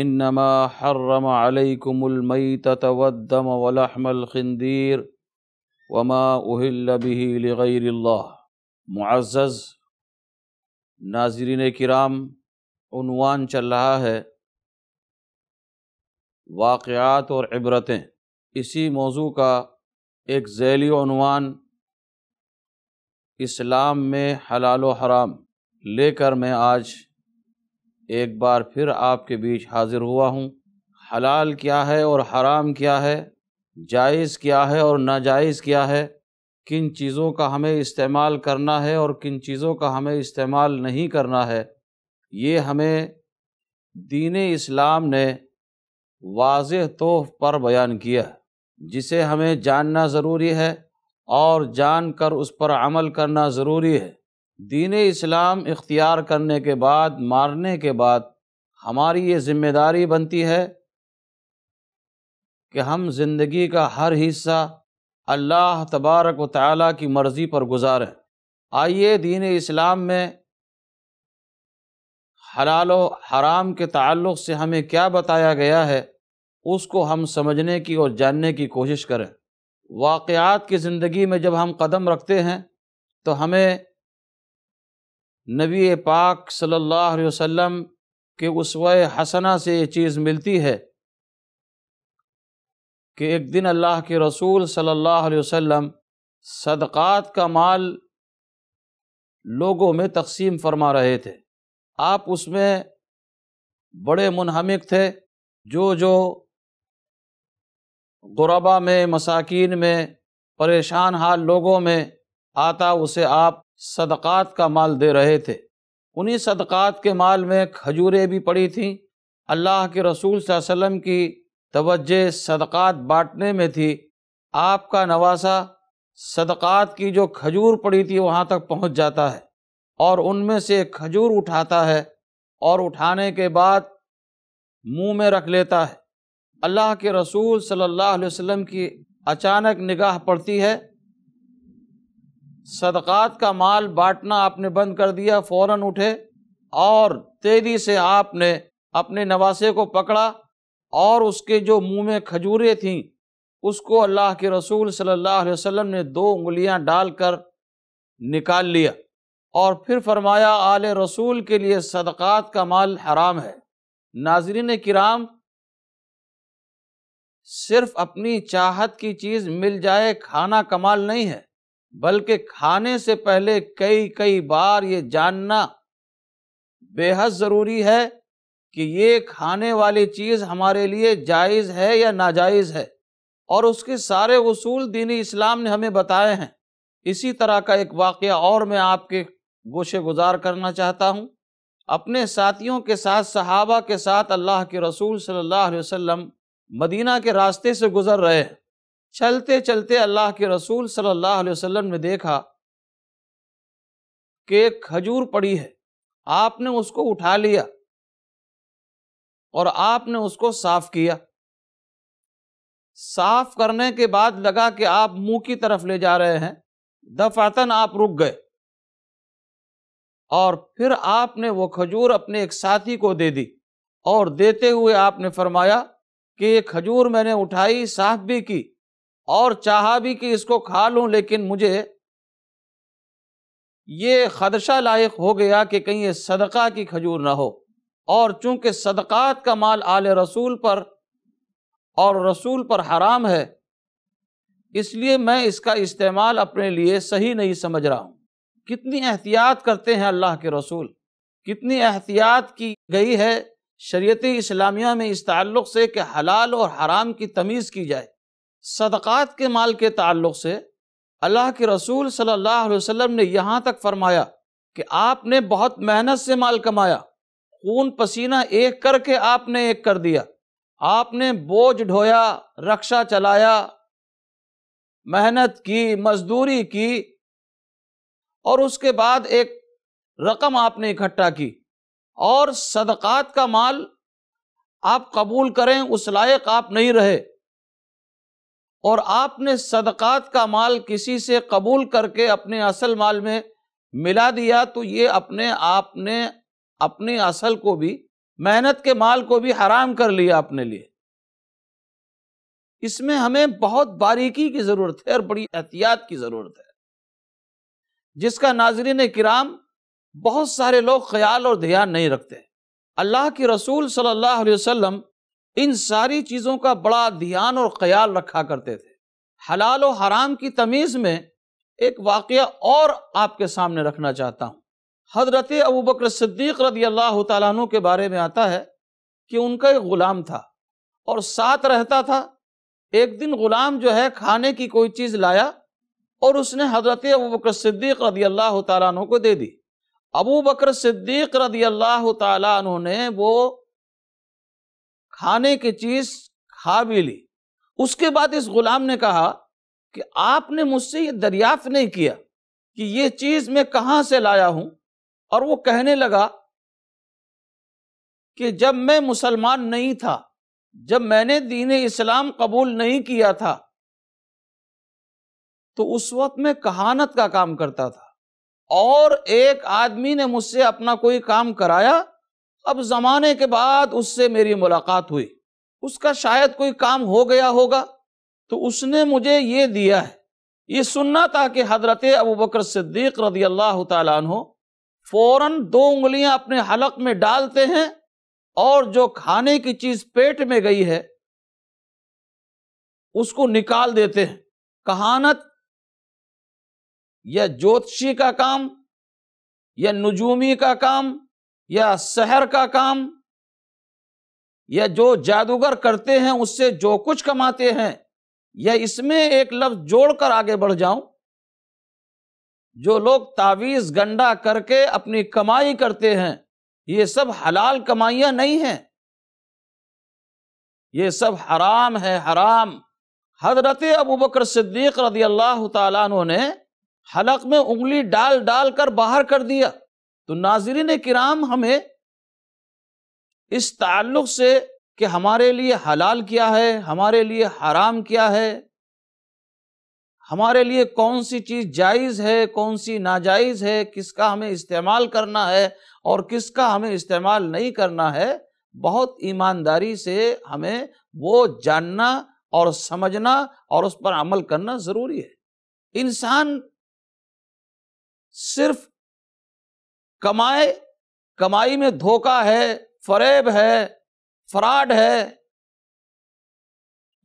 इन्नमा हर्रम अलैकुमुलमैतत वद्दम वलहमल खिंदीर वमा उहिल बिही लगैरिल्लाह मुआज़ नाजरीन किराम उनवान चल रहा है वाक़ात और इबरतें इसी मौजू का एक झैली उनवान इस्लाम में हलाल हराम लेकर मैं आज एक बार फिर आपके बीच हाजिर हुआ हूँ हलाल क्या है और हराम क्या है जायज़ क्या है और नाजायज़ क्या है किन चीज़ों का हमें इस्तेमाल करना है और किन चीज़ों का हमें इस्तेमाल नहीं करना है ये हमें दीन इस्लाम ने वाज तोह पर बयान किया जिसे हमें जानना ज़रूरी है और जान कर उस पर अमल करना ज़रूरी है दीन इस्लाम इख्तियार करने के बाद मारने के बाद हमारी ये ज़िम्मेदारी बनती है कि हम ज़िंदगी का हर हिस्सा अल्लाह तबारक व ताली की मर्ज़ी पर गुजारें आइए दीन इस्लाम में हलाल और हराम के ताल्लुक़ से हमें क्या बताया गया है उसको हम समझने की और जानने की कोशिश करें वाक़ात की ज़िंदगी में जब हम कदम रखते हैं तो हमें नबी पाक सल्लल्लाहु अलैहि वसल्लम के उसवा हसना से ये चीज़ मिलती है कि एक दिन अल्लाह के रसूल सल्लल्लाहु अलैहि वसल्लम सदक़ात का माल लोगों में तकसीम फरमा रहे थे आप उसमें बड़े मुनहमिक थे जो जो गुरबा में मसाकिन में परेशान हाल लोगों में आता उसे आप सदक़ात का माल दे रहे थे उन्हीं सदक़ात के माल में खजूरें भी पड़ी थीं अल्लाह के रसूल वसम की तवज्जे सदक़ात बाँटने में थी आपका नवासा सदक़ात की जो खजूर पड़ी थी वहाँ तक पहुँच जाता है और उनमें से खजूर उठाता है और उठाने के बाद मुंह में रख लेता है अल्लाह के रसूल सल्लल्लाहु अलैहि वसल्लम की अचानक निगाह पड़ती है सदक़ात का माल बांटना आपने बंद कर दिया फ़ौर उठे और तेज़ी से आपने अपने नवासे को पकड़ा और उसके जो मुंह में खजूरें थीं उसको अल्लाह के रसूल सल्लल्लाहु अलैहि वसल्लम ने दो उंगलियां डालकर निकाल लिया और फिर फरमाया आले रसूल के लिए सदक़ात का माल हराम है नाजरीन किराम सिर्फ अपनी चाहत की चीज़ मिल जाए खाना कमाल नहीं है बल्कि खाने से पहले कई कई बार ये जानना बेहद ज़रूरी है कि ये खाने वाली चीज़ हमारे लिए जायज़ है या नाजायज़ है और उसके सारे उसूल दीनी इस्लाम ने हमें बताए हैं इसी तरह का एक वाक़ और मैं आपके गोशे गुजार करना चाहता हूँ अपने साथियों के साथ सहाबा के साथ अल्लाह के रसूल सल्लल्लाहु अलैहि वसल्लम मदीना के रास्ते से गुज़र रहे हैं चलते चलते अल्लाह के रसूल सल्लल्लाहु अलैहि वसल्लम ने देखा कि एक खजूर पड़ी है आपने उसको उठा लिया और आपने उसको साफ किया साफ करने के बाद लगा कि आप मुंह की तरफ ले जा रहे हैं दफातन आप रुक गए और फिर आपने वो खजूर अपने एक साथी को दे दी और देते हुए आपने फरमाया कि ये खजूर मैंने उठाई साफ भी की और चाहा भी कि इसको खा लूं लेकिन मुझे ये खदशा लायक हो गया कि कहीं ये सदका की खजूर ना हो और चूंकि सदक़ात का माल आल रसूल पर और रसूल पर हराम है इसलिए मैं इसका इस्तेमाल अपने लिए सही नहीं समझ रहा हूँ कितनी एहतियात करते हैं अल्लाह के रसूल कितनी एहतियात की गई है शरीत इस्लामिया में इस ताल्लुक़ से कि हलाल और हराम की तमीज़ की जाए सदक़ात के माल के ताल्लुक से अल्लाह के रसूल सल्लल्लाहु अलैहि वसल्लम ने यहाँ तक फरमाया कि आपने बहुत मेहनत से माल कमाया खून पसीना एक करके आपने एक कर दिया आपने बोझ ढोया रक्षा चलाया मेहनत की मजदूरी की और उसके बाद एक रकम आपने इकट्ठा की और सदक़ात का माल आप कबूल करें उस लायक आप नहीं रहे और आपने सदक़ात का माल किसी से कबूल करके अपने असल माल में मिला दिया तो ये अपने आपने अपने असल को भी मेहनत के माल को भी हराम कर लिया अपने लिए इसमें हमें बहुत बारीकी की ज़रूरत है और बड़ी एहतियात की ज़रूरत है जिसका नाजरीन किराम बहुत सारे लोग ख्याल और ध्यान नहीं रखते अल्लाह के रसूल सल्लल्लाहु अलैहि वसल्लम इन सारी चीज़ों का बड़ा ध्यान और ख्याल रखा करते थे हलाल और हराम की तमीज़ में एक वाक़ और आपके सामने रखना चाहता हूँ हजरत अबू बकर सिद्दीक रदी अल्लाह तु के बारे में आता है कि उनका एक ग़ुलाम था और साथ रहता था एक दिन ग़ुलाम जो है खाने की कोई चीज़ लाया और उसने हजरत अबू बकर सिद्दीक रदी अल्लाह तु को दे दी अबू बकर सिद्दीक रदी अल्लाह तु ने वो खाने की चीज खा भी ली उसके बाद इस गुलाम ने कहा कि आपने मुझसे ये दरियाफ्त नहीं किया कि ये चीज मैं कहाँ से लाया हूं और वो कहने लगा कि जब मैं मुसलमान नहीं था जब मैंने दीन इस्लाम कबूल नहीं किया था तो उस वक्त मैं कहानत का काम करता था और एक आदमी ने मुझसे अपना कोई काम कराया अब ज़माने के बाद उससे मेरी मुलाकात हुई उसका शायद कोई काम हो गया होगा तो उसने मुझे ये दिया है ये सुनना था कि हजरत अबू बकर सिद्दीक रदी अल्लाह तु फ़ौर दो उंगलियां अपने हलक में डालते हैं और जो खाने की चीज़ पेट में गई है उसको निकाल देते हैं कहानत या ज्योतिषी का काम या नजूमी का काम या शहर का काम या जो जादूगर करते हैं उससे जो कुछ कमाते हैं या इसमें एक लफ्ज जोड़कर आगे बढ़ जाऊं जो लोग तावीज गंडा करके अपनी कमाई करते हैं ये सब हलाल कमाइयां नहीं हैं ये सब हराम है हराम हजरत अबू बकर सिद्दीक रदी अल्लाह तु ने हलक में उंगली डाल डाल कर बाहर कर दिया तो नाजरीन कराम हमें इस ताल्लुक से कि हमारे लिए हलाल क्या है हमारे लिए हराम क्या है हमारे लिए कौन सी चीज़ जायज़ है कौन सी नाजायज़ है किसका हमें इस्तेमाल करना है और किसका हमें इस्तेमाल नहीं करना है बहुत ईमानदारी से हमें वो जानना और समझना और उस पर अमल करना ज़रूरी है इंसान सिर्फ कमाए कमाई में धोखा है फरेब है फ्रॉड है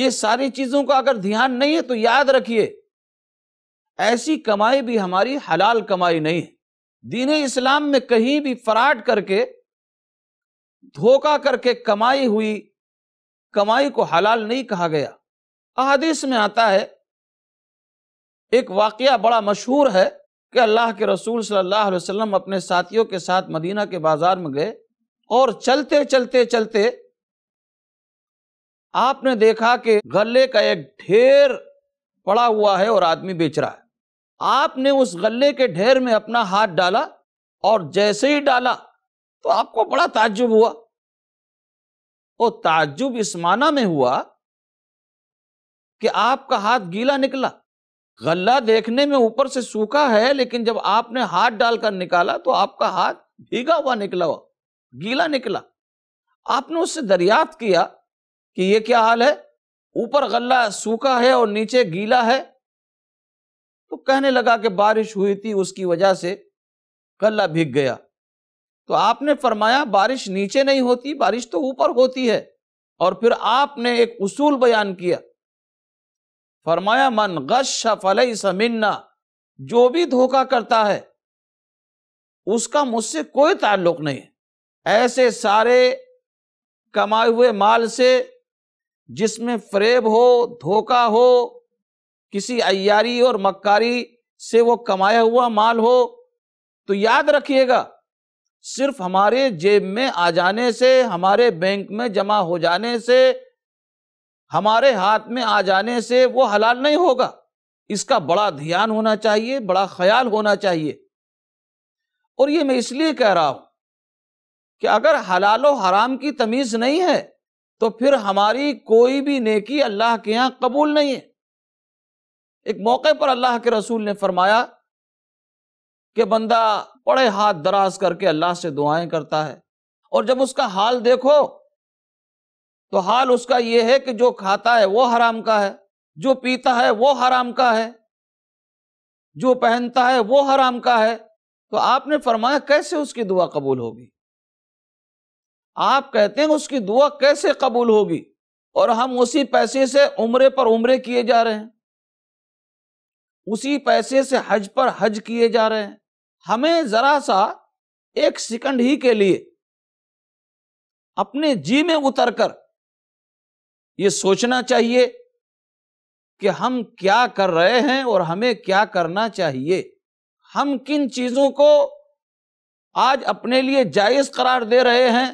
ये सारी चीजों का अगर ध्यान नहीं है तो याद रखिए ऐसी कमाई भी हमारी हलाल कमाई नहीं है दीन इस्लाम में कहीं भी फ्राड करके धोखा करके कमाई हुई कमाई को हलाल नहीं कहा गया अहदीस में आता है एक वाकया बड़ा मशहूर है कि अल्लाह के रसूल सल्लल्लाहु अलैहि वसल्लम अपने साथियों के साथ मदीना के बाज़ार में गए और चलते चलते चलते आपने देखा कि गले का एक ढेर पड़ा हुआ है और आदमी बेच रहा है आपने उस गले के ढेर में अपना हाथ डाला और जैसे ही डाला तो आपको बड़ा ताज्जुब हुआ वो ताज्जुब इस माना में हुआ कि आपका हाथ गीला निकला गल्ला देखने में ऊपर से सूखा है लेकिन जब आपने हाथ डालकर निकाला तो आपका हाथ भीगा हुआ निकला हुआ गीला निकला आपने उससे दरियाफ्त किया कि यह क्या हाल है ऊपर गल्ला सूखा है और नीचे गीला है तो कहने लगा कि बारिश हुई थी उसकी वजह से गल्ला भीग गया तो आपने फरमाया बारिश नीचे नहीं होती बारिश तो ऊपर होती है और फिर आपने एक उसूल बयान किया फरमाया मन गश फलई समिन्ना जो भी धोखा करता है उसका मुझसे कोई ताल्लुक नहीं ऐसे सारे कमाए हुए माल से जिसमें फ्रेब हो धोखा हो किसी अयारी और मक्कारी से वो कमाया हुआ माल हो तो याद रखिएगा सिर्फ हमारे जेब में आ जाने से हमारे बैंक में जमा हो जाने से हमारे हाथ में आ जाने से वो हलाल नहीं होगा इसका बड़ा ध्यान होना चाहिए बड़ा ख्याल होना चाहिए और ये मैं इसलिए कह रहा हूं कि अगर हलाल और हराम की तमीज नहीं है तो फिर हमारी कोई भी नेकी अल्लाह के यहाँ कबूल नहीं है एक मौके पर अल्लाह के रसूल ने फरमाया कि बंदा बड़े हाथ दराज करके अल्लाह से दुआएं करता है और जब उसका हाल देखो तो हाल उसका यह है कि जो खाता है वो हराम का है जो पीता है वो हराम का है जो पहनता है वो हराम का है तो आपने फरमाया कैसे उसकी दुआ कबूल होगी आप कहते हैं उसकी दुआ कैसे कबूल होगी और हम उसी पैसे से उम्रे पर उम्रे किए जा रहे हैं उसी पैसे से हज पर हज किए जा रहे हैं हमें जरा सा एक सेकंड ही के लिए अपने जी में उतरकर ये सोचना चाहिए कि हम क्या कर रहे हैं और हमें क्या करना चाहिए हम किन चीज़ों को आज अपने लिए जायज़ करार दे रहे हैं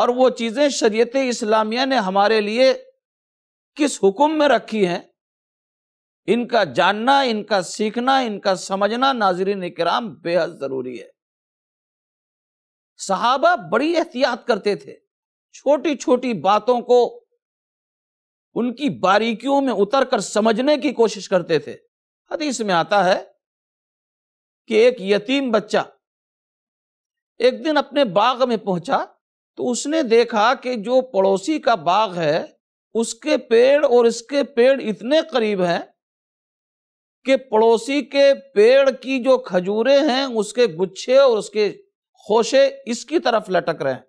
और वो चीज़ें शरीयत इस्लामिया ने हमारे लिए किस हुक्म में रखी हैं इनका जानना इनका सीखना इनका समझना नाजरीन कराम बेहद ज़रूरी है सहाबा बड़ी एहतियात करते थे छोटी छोटी बातों को उनकी बारीकियों में उतर कर समझने की कोशिश करते थे हदीस में आता है कि एक यतीम बच्चा एक दिन अपने बाग में पहुंचा तो उसने देखा कि जो पड़ोसी का बाग है उसके पेड़ और इसके पेड़ इतने करीब हैं कि पड़ोसी के पेड़ की जो खजूरें हैं उसके गुच्छे और उसके खोशे इसकी तरफ लटक रहे हैं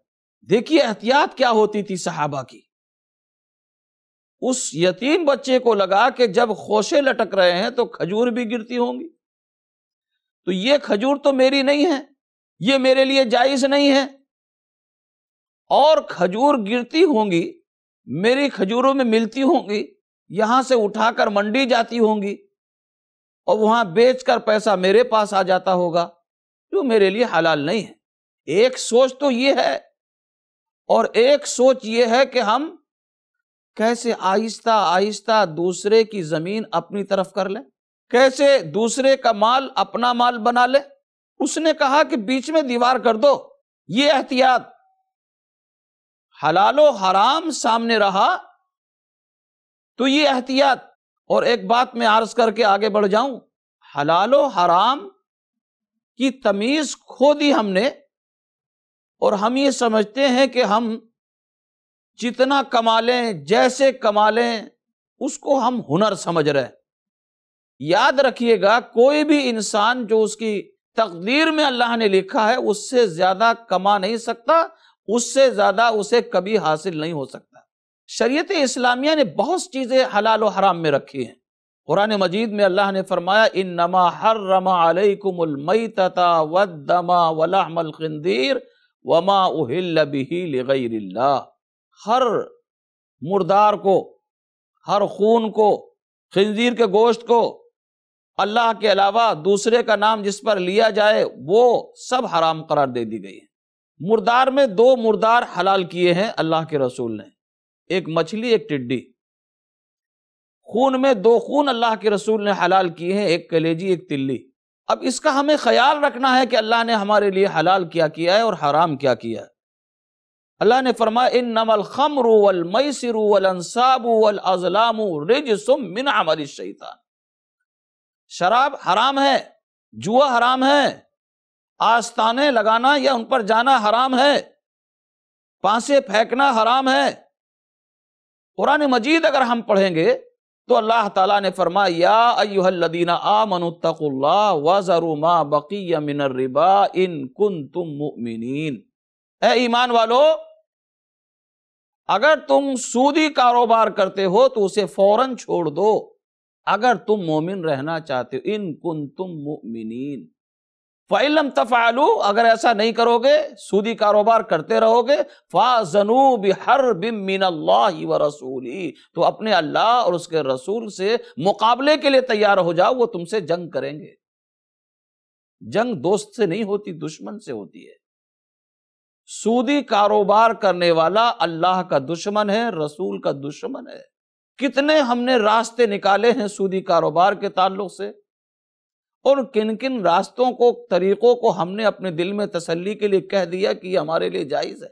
देखिए एहतियात क्या होती थी सहाबा की उस यतीम बच्चे को लगा कि जब खोशे लटक रहे हैं तो खजूर भी गिरती होंगी तो ये खजूर तो मेरी नहीं है ये मेरे लिए जायज नहीं है और खजूर गिरती होंगी मेरी खजूरों में मिलती होंगी यहां से उठाकर मंडी जाती होंगी और वहां बेचकर पैसा मेरे पास आ जाता होगा जो मेरे लिए हलाल नहीं है एक सोच तो ये है और एक सोच ये है कि हम कैसे आहिस्ता आहिस्ता दूसरे की जमीन अपनी तरफ कर ले कैसे दूसरे का माल अपना माल बना ले उसने कहा कि बीच में दीवार कर दो ये एहतियात हलालो हराम सामने रहा तो ये एहतियात और एक बात मैं आर्ज करके आगे बढ़ जाऊं हलालो हराम की तमीज खो दी हमने और हम ये समझते हैं कि हम जितना कमा लें जैसे कमा लें उसको हम हुनर समझ रहे हैं याद रखिएगा कोई भी इंसान जो उसकी तकदीर में अल्लाह ने लिखा है उससे ज्यादा कमा नहीं सकता उससे ज्यादा उसे कभी हासिल नहीं हो सकता शरीयत इस्लामिया ने बहुत चीज़ें हलाल और हराम में रखी हैं कुरान मजीद में अल्लाह ने फरमाया इन नमा हर रमा अलकुमई तथा वदमा वलामल वमा हर मुर्दार को हर खून को खंजीर के गोश्त को अल्लाह के अलावा दूसरे का नाम जिस पर लिया जाए वो सब हराम करार दे दी गई है मुर्दार में दो मुर्दार हलाल किए हैं अल्लाह के रसूल ने एक मछली एक टिड्डी खून में दो खून अल्लाह के रसूल ने हलाल किए हैं एक कलेजी एक तिल्ली अब इसका हमें ख्याल रखना है कि अल्लाह ने हमारे लिए हलाल क्या किया है और हराम क्या किया है अल्लाह ने फरमाया इन नमल खमरू वल मैसरू वल अंसाबू वल अजलामू रिजसुम मिन अमल शैतान शराब हराम है जुआ हराम है आस्ताने लगाना या उन पर जाना हराम है पांसे फेंकना हराम है कुरान मजीद अगर हम पढ़ेंगे तो अल्लाह ताला ने फरमाया अयुहल्लदीना आमनुत्तकुल्लाह वजरू मा बकी मिनर रिबा इन कुन तुम मुमिनीन है ईमान वालो अगर तुम सूदी कारोबार करते हो तो उसे फौरन छोड़ दो अगर तुम मोमिन रहना चाहते हो इन कुन तुम मोमिन फ़ैलम तफालू अगर ऐसा नहीं करोगे सूदी कारोबार करते रहोगे फाजनू बिहर बिमिन अल्लाह व रसूली तो अपने अल्लाह और उसके रसूल से मुकाबले के लिए तैयार हो जाओ वो तुमसे जंग करेंगे जंग दोस्त से नहीं होती दुश्मन से होती है सूदी कारोबार करने वाला अल्लाह का दुश्मन है रसूल का दुश्मन है कितने हमने रास्ते निकाले हैं सूदी कारोबार के ताल्लुक से और किन किन रास्तों को तरीक़ों को हमने अपने दिल में तसल्ली के लिए कह दिया कि ये हमारे लिए जायज़ है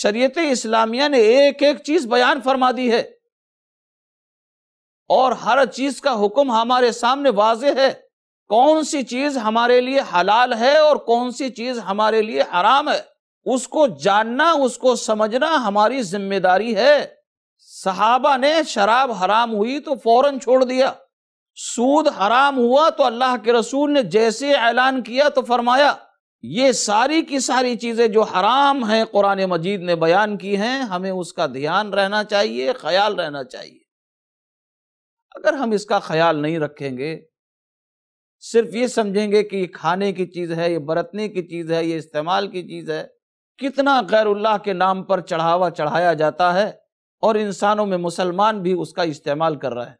शरीयत इस्लामिया ने एक एक चीज़ बयान फरमा दी है और हर चीज़ का हुक्म हमारे सामने वाज है कौन सी चीज़ हमारे लिए हलाल है और कौन सी चीज़ हमारे लिए हराम है उसको जानना उसको समझना हमारी जिम्मेदारी है सहाबा ने शराब हराम हुई तो फौरन छोड़ दिया सूद हराम हुआ तो अल्लाह के रसूल ने जैसे ऐलान किया तो फरमाया ये सारी की सारी चीज़ें जो हराम हैं कुरान मजीद ने बयान की हैं हमें उसका ध्यान रहना चाहिए ख्याल रहना चाहिए अगर हम इसका ख्याल नहीं रखेंगे सिर्फ ये समझेंगे कि ये खाने की चीज़ है ये बरतने की चीज़ है ये इस्तेमाल की चीज़ है कितना गैरुल्लाह के नाम पर चढ़ावा चढ़ाया जाता है और इंसानों में मुसलमान भी उसका इस्तेमाल कर रहा है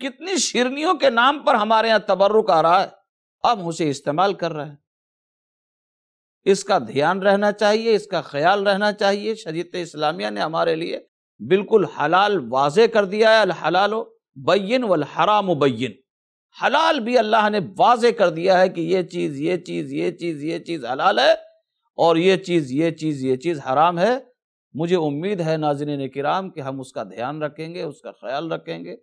कितनी शिरनियों के नाम पर हमारे यहाँ तबर्रुक आ रहा है अब उसे इस्तेमाल कर रहे हैं इसका ध्यान रहना चाहिए इसका ख्याल रहना चाहिए शरीत इस्लामिया ने हमारे लिए बिल्कुल हलाल वाजे कर दिया है हलालो बैन वल हराम बैन हलाल भी अल्लाह ने वाजे कर दिया है कि ये चीज़ ये चीज़ ये चीज़ ये चीज़ हलाल है और ये चीज़ ये चीज़ ये चीज़ हराम है मुझे उम्मीद है नाजिन कराम कि हम उसका ध्यान रखेंगे उसका ख्याल रखेंगे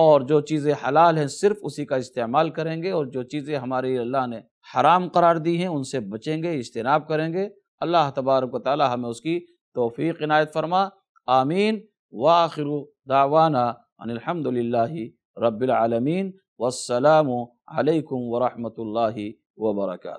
और जो चीज़ें हलाल हैं सिर्फ उसी का इस्तेमाल करेंगे और जो चीज़ें हमारे अल्लाह ने हराम करार दी हैं उनसे बचेंगे इज्तनाब करेंगे अल्लाह तबारक ताली हमें उसकी तोफ़ी इनायत फरमा आमीन वाखिर दावाना अनिलहमदिल्ला रबालमीन वसलम अलैक्म वरहमल वर्का